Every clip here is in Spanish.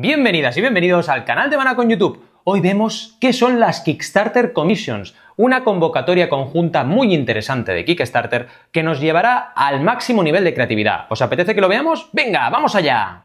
Bienvenidas y bienvenidos al canal de Mana con YouTube. Hoy vemos qué son las Kickstarter Commissions, una convocatoria conjunta muy interesante de Kickstarter que nos llevará al máximo nivel de creatividad. ¿Os apetece que lo veamos? Venga, vamos allá.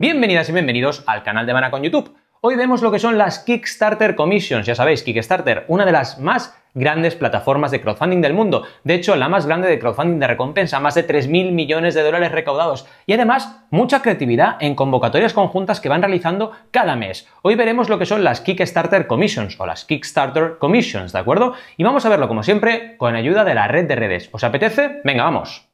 Bienvenidas y bienvenidos al canal de Mana con YouTube. Hoy vemos lo que son las Kickstarter Commissions, ya sabéis, Kickstarter, una de las más grandes plataformas de crowdfunding del mundo. De hecho, la más grande de crowdfunding de recompensa, más de 3.000 millones de dólares recaudados. Y además, mucha creatividad en convocatorias conjuntas que van realizando cada mes. Hoy veremos lo que son las Kickstarter Commissions o las Kickstarter Commissions, ¿de acuerdo? Y vamos a verlo, como siempre, con ayuda de la red de redes. ¿Os apetece? Venga, vamos.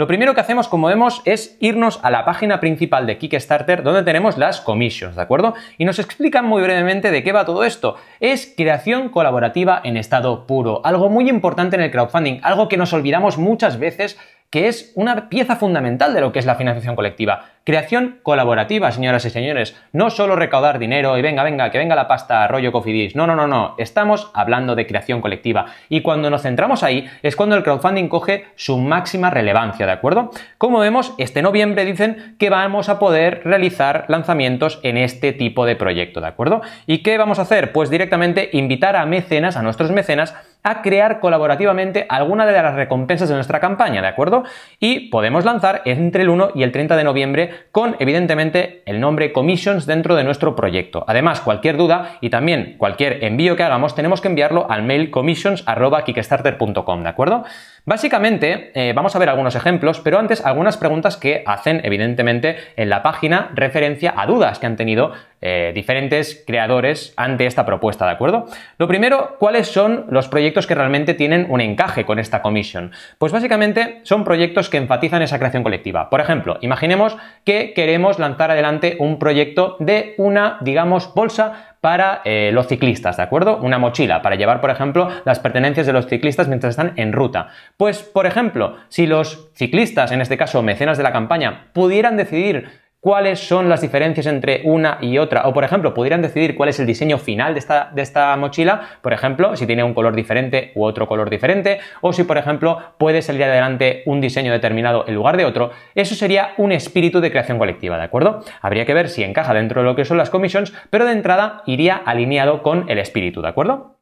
Lo primero que hacemos, como vemos, es irnos a la página principal de Kickstarter donde tenemos las commissions, ¿de acuerdo? Y nos explican muy brevemente de qué va todo esto. Es creación colaborativa en estado puro, algo muy importante en el crowdfunding, algo que nos olvidamos muchas veces que es una pieza fundamental de lo que es la financiación colectiva. Creación colaborativa, señoras y señores. No solo recaudar dinero y venga, venga, que venga la pasta, rollo cofidis. No, no, no, no. Estamos hablando de creación colectiva. Y cuando nos centramos ahí es cuando el crowdfunding coge su máxima relevancia, ¿de acuerdo? Como vemos, este noviembre dicen que vamos a poder realizar lanzamientos en este tipo de proyecto, ¿de acuerdo? ¿Y qué vamos a hacer? Pues directamente invitar a mecenas, a nuestros mecenas, a crear colaborativamente alguna de las recompensas de nuestra campaña, ¿de acuerdo? Y podemos lanzar entre el 1 y el 30 de noviembre con evidentemente el nombre commissions dentro de nuestro proyecto. Además, cualquier duda y también cualquier envío que hagamos tenemos que enviarlo al mail commissions@kickstarter.com, ¿de acuerdo? Básicamente, eh, vamos a ver algunos ejemplos, pero antes algunas preguntas que hacen, evidentemente, en la página referencia a dudas que han tenido eh, diferentes creadores ante esta propuesta, ¿de acuerdo? Lo primero, ¿cuáles son los proyectos que realmente tienen un encaje con esta comisión? Pues básicamente son proyectos que enfatizan esa creación colectiva. Por ejemplo, imaginemos que queremos lanzar adelante un proyecto de una, digamos, bolsa para eh, los ciclistas, ¿de acuerdo? Una mochila para llevar, por ejemplo, las pertenencias de los ciclistas mientras están en ruta. Pues, por ejemplo, si los ciclistas, en este caso mecenas de la campaña, pudieran decidir cuáles son las diferencias entre una y otra. O, por ejemplo, pudieran decidir cuál es el diseño final de esta, de esta, mochila, por ejemplo, si tiene un color diferente u otro color diferente, o si, por ejemplo, puede salir adelante un diseño determinado en lugar de otro. Eso sería un espíritu de creación colectiva, ¿de acuerdo? Habría que ver si encaja dentro de lo que son las commissions, pero de entrada iría alineado con el espíritu, ¿de acuerdo?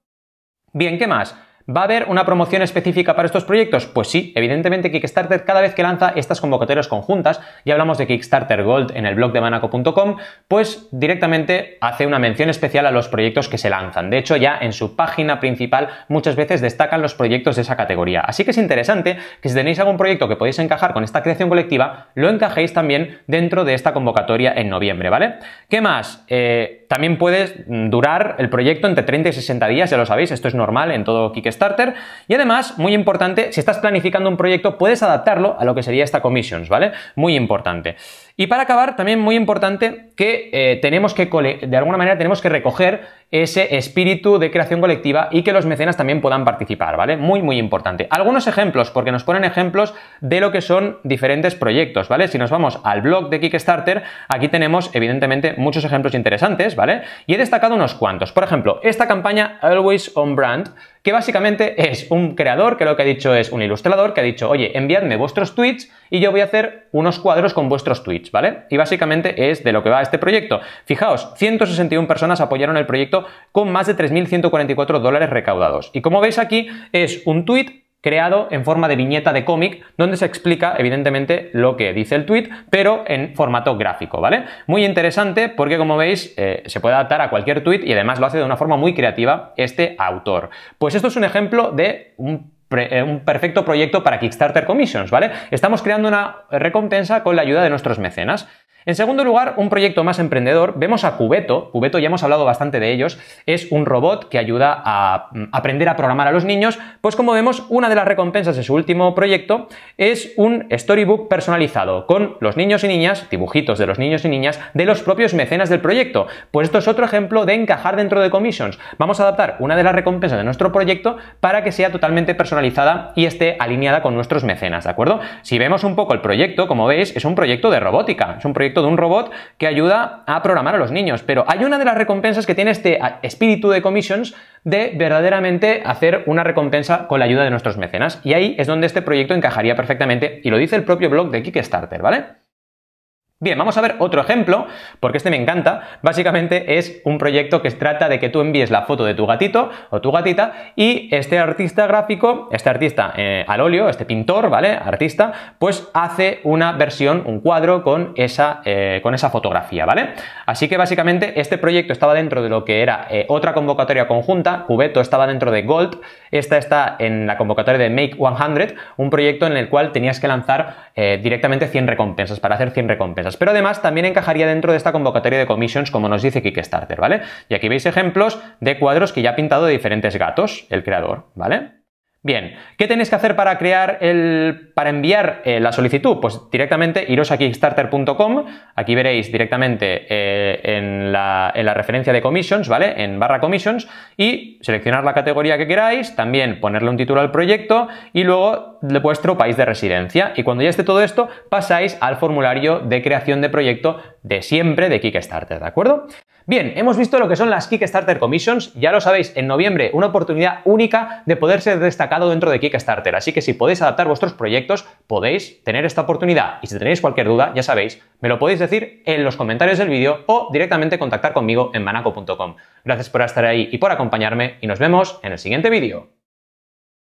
Bien, ¿qué más? ¿Va a haber una promoción específica para estos proyectos? Pues sí, evidentemente Kickstarter cada vez que lanza estas convocatorias conjuntas, ya hablamos de Kickstarter Gold en el blog de manaco.com, pues directamente hace una mención especial a los proyectos que se lanzan. De hecho, ya en su página principal muchas veces destacan los proyectos de esa categoría. Así que es interesante que si tenéis algún proyecto que podéis encajar con esta creación colectiva, lo encajéis también dentro de esta convocatoria en noviembre, ¿vale? ¿Qué más? Eh, también puedes durar el proyecto entre 30 y 60 días, ya lo sabéis, esto es normal en todo Kickstarter. Y además, muy importante, si estás planificando un proyecto, puedes adaptarlo a lo que sería esta commissions, ¿vale? Muy importante. Y para acabar, también muy importante que eh, tenemos que, de alguna manera, tenemos que recoger ese espíritu de creación colectiva y que los mecenas también puedan participar, ¿vale? Muy, muy importante. Algunos ejemplos, porque nos ponen ejemplos de lo que son diferentes proyectos, ¿vale? Si nos vamos al blog de Kickstarter, aquí tenemos, evidentemente, muchos ejemplos interesantes, y he destacado unos cuantos. Por ejemplo, esta campaña Always on Brand, que básicamente es un creador que lo que ha dicho es un ilustrador que ha dicho, oye, enviadme vuestros tweets y yo voy a hacer unos cuadros con vuestros tweets, ¿vale? Y básicamente es de lo que va este proyecto. Fijaos, 161 personas apoyaron el proyecto con más de 3.144 dólares recaudados. Y como veis aquí, es un tweet creado en forma de viñeta de cómic, donde se explica, evidentemente, lo que dice el tweet, pero en formato gráfico, ¿vale? Muy interesante porque, como veis, eh, se puede adaptar a cualquier tweet y además lo hace de una forma muy creativa este autor. Pues esto es un ejemplo de un eh, un perfecto proyecto para Kickstarter Commissions, ¿vale? Estamos creando una recompensa con la ayuda de nuestros mecenas. En segundo lugar, un proyecto más emprendedor, vemos a Cubeto. Cubeto ya hemos hablado bastante de ellos. Es un robot que ayuda a mm, aprender a programar a los niños. Pues como vemos, una de las recompensas de su último proyecto es un storybook personalizado con los niños y niñas, dibujitos de los niños y niñas, de los propios mecenas del proyecto. Pues esto es otro ejemplo de encajar dentro de commissions. Vamos a adaptar una de las recompensas de nuestro proyecto para que sea totalmente personalizada y esté alineada con nuestros mecenas, ¿de acuerdo? Si vemos un poco el proyecto, como veis, es un proyecto de robótica, es un proyecto de un robot que ayuda a programar a los niños. Pero hay una de las recompensas que tiene este ah, espíritu de commissions de verdaderamente hacer una recompensa con la ayuda de nuestros mecenas. Y ahí es donde este proyecto encajaría perfectamente, y lo dice el propio blog de Kickstarter, ¿vale? Bien, vamos a ver otro ejemplo, porque este me encanta. Básicamente es un proyecto que trata de que tú envíes la foto de tu gatito o tu gatita y este artista gráfico, este artista eh, al óleo, este pintor, ¿vale? Artista, pues hace una versión, un cuadro con esa, eh, con esa fotografía, ¿vale? Así que básicamente este proyecto estaba dentro de lo que era eh, otra convocatoria conjunta, Cubeto estaba dentro de Gold, esta está en la convocatoria de Make 100, un proyecto en el cual tenías que lanzar directamente 100 recompensas, para hacer 100 recompensas. Pero además también encajaría dentro de esta convocatoria de commissions, como nos dice Kickstarter, ¿vale? Y aquí veis ejemplos de cuadros que ya ha pintado de diferentes gatos el creador, ¿vale? Bien, ¿qué tenéis que hacer para crear el. para enviar eh, la solicitud? Pues directamente iros a kickstarter.com, aquí veréis directamente eh, en, la, en, la, referencia de commissions, ¿vale? En barra commissions, y seleccionar la categoría que queráis, también ponerle un título al proyecto y luego vuestro país de residencia y cuando ya esté todo esto pasáis al formulario de creación de proyecto de siempre de Kickstarter, ¿de acuerdo? Bien, hemos visto lo que son las Kickstarter Commissions, ya lo sabéis, en noviembre una oportunidad única de poder ser destacado dentro de Kickstarter, así que si podéis adaptar vuestros proyectos, podéis tener esta oportunidad y si tenéis cualquier duda, ya sabéis, me lo podéis decir en los comentarios del vídeo o directamente contactar conmigo en manaco.com. Gracias por estar ahí y por acompañarme y nos vemos en el siguiente vídeo.